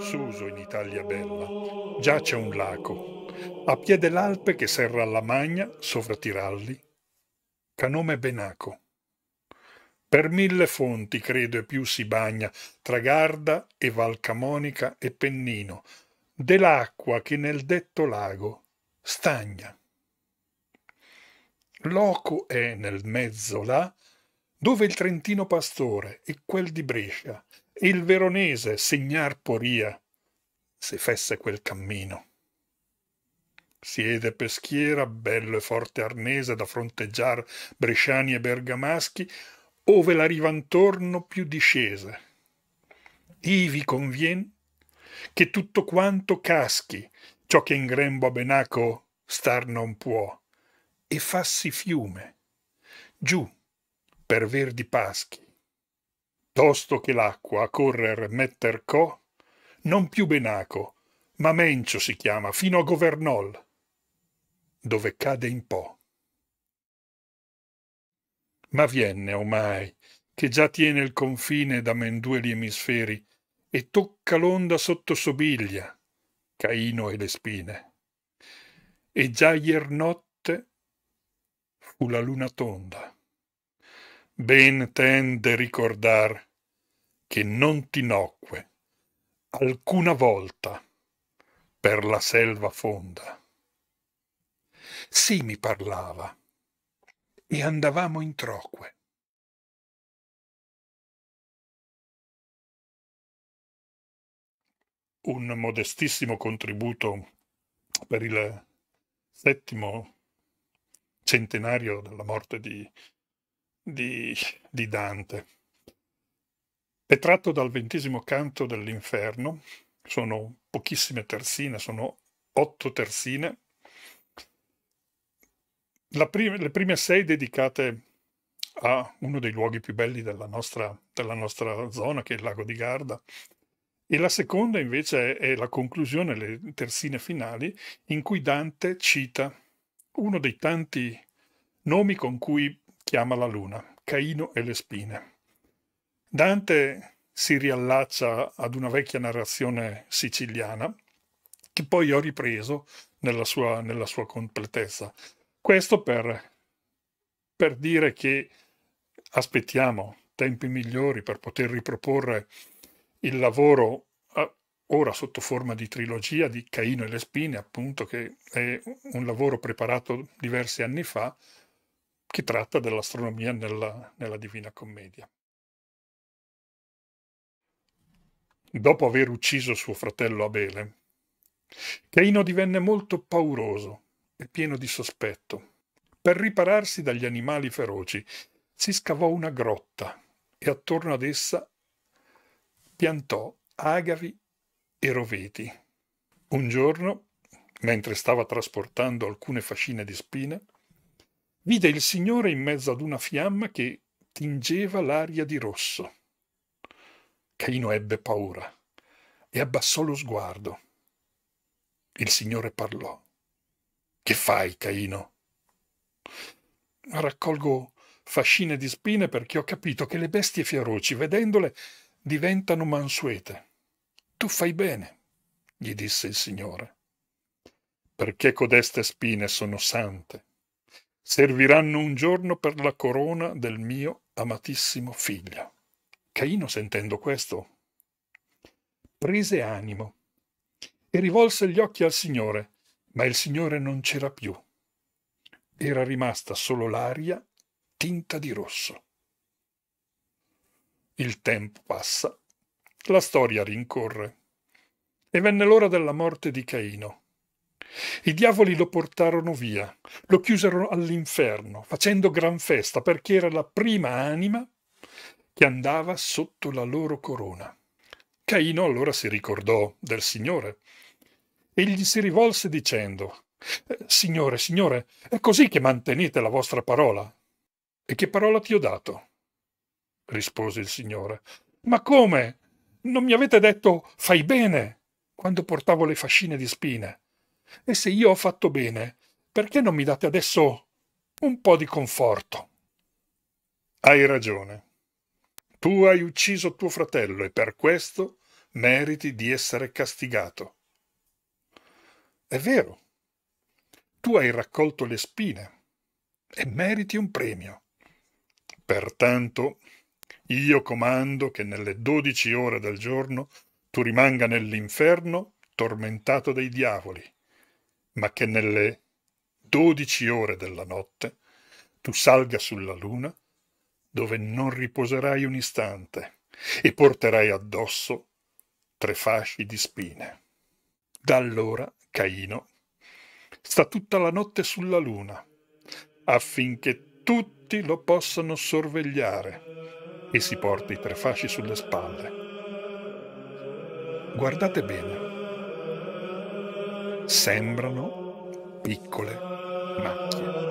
Suso in Italia Bella, giace un laco, a piede l'Alpe che serra alla Magna, sovra Tiralli, Canome Benaco. Per mille fonti, credo, e più si bagna, tra Garda e Valcamonica e Pennino, dell'acqua che nel detto lago stagna. Loco è nel mezzo là, dove il trentino pastore e quel di Brescia, e il veronese segnar poria, se fesse quel cammino. Siede peschiera, bello e forte arnese da fronteggiar bresciani e bergamaschi, ove la riva intorno più discese. Ivi convien che tutto quanto caschi ciò che in grembo a Benaco star non può, e fassi fiume, giù per verdi paschi. Tosto che l'acqua a correr metter co, non più Benaco, ma Mencio si chiama, fino a Governol, dove cade in po' ma Vienna ormai, che già tiene il confine da men due gli emisferi, e tocca l'onda sotto Sobiglia, Caino e le spine. E già ier notte fu la luna tonda. Ben tende ricordar che non ti nocque alcuna volta per la selva fonda. Sì mi parlava, e andavamo in troque. Un modestissimo contributo per il settimo centenario della morte di, di, di Dante. È tratto dal ventesimo canto dell'inferno, sono pochissime terzine, sono otto terzine, prima, le prime sei dedicate a uno dei luoghi più belli della nostra, della nostra zona, che è il lago di Garda, e la seconda invece è, la conclusione, le terzine finali, in cui Dante cita uno dei tanti nomi con cui chiama la luna, Caino e le spine. Dante si riallaccia ad una vecchia narrazione siciliana che poi ho ripreso nella sua, nella sua completezza. Questo per, per dire che aspettiamo tempi migliori per poter riproporre il lavoro eh, ora sotto forma di trilogia di Caino e le spine, appunto, che è un lavoro preparato diversi anni fa, che tratta dell'astronomia nella, nella, Divina Commedia. Dopo aver ucciso suo fratello Abele, Caino divenne molto pauroso e pieno di sospetto. Per ripararsi dagli animali feroci si scavò una grotta e attorno ad essa piantò agavi e roveti. Un giorno, mentre stava trasportando alcune fascine di spine, vide il Signore in mezzo ad una fiamma che tingeva l'aria di rosso. Caino ebbe paura e abbassò lo sguardo. Il Signore parlò. Che fai, Caino? Raccolgo fascine di spine perché ho capito che le bestie feroci, vedendole, diventano mansuete. Tu fai bene, gli disse il Signore, perché codeste spine sono sante. Serviranno un giorno per la corona del mio amatissimo figlio. Caino, sentendo questo, prese animo e rivolse gli occhi al Signore, ma il Signore non c'era più. Era rimasta solo l'aria tinta di rosso. Il tempo passa, la storia rincorre. E venne l'ora della morte di Caino. I diavoli lo portarono via, lo chiusero all'inferno, facendo gran festa perché era la prima anima che andava sotto la loro corona. Caino allora si ricordò del Signore e gli si rivolse dicendo eh, Signore, Signore, è così che mantenete la vostra parola. E che parola ti ho dato? rispose il Signore. Ma come? Non mi avete detto fai bene quando portavo le fascine di spine? E se io ho fatto bene, perché non mi date adesso un po' di conforto? Hai ragione. Tu hai ucciso tuo fratello e per questo meriti di essere castigato. È vero, tu hai raccolto le spine e meriti un premio. Pertanto, io comando che nelle dodici ore del giorno tu rimanga nell'inferno tormentato dai diavoli, ma che nelle dodici ore della notte tu salga sulla luna dove non riposerai un istante e porterai addosso tre fasci di spine. Da allora Caino, sta tutta la notte sulla luna affinché tutti lo possano sorvegliare e si porta i tre fasci sulle spalle. Guardate bene, sembrano piccole macchie.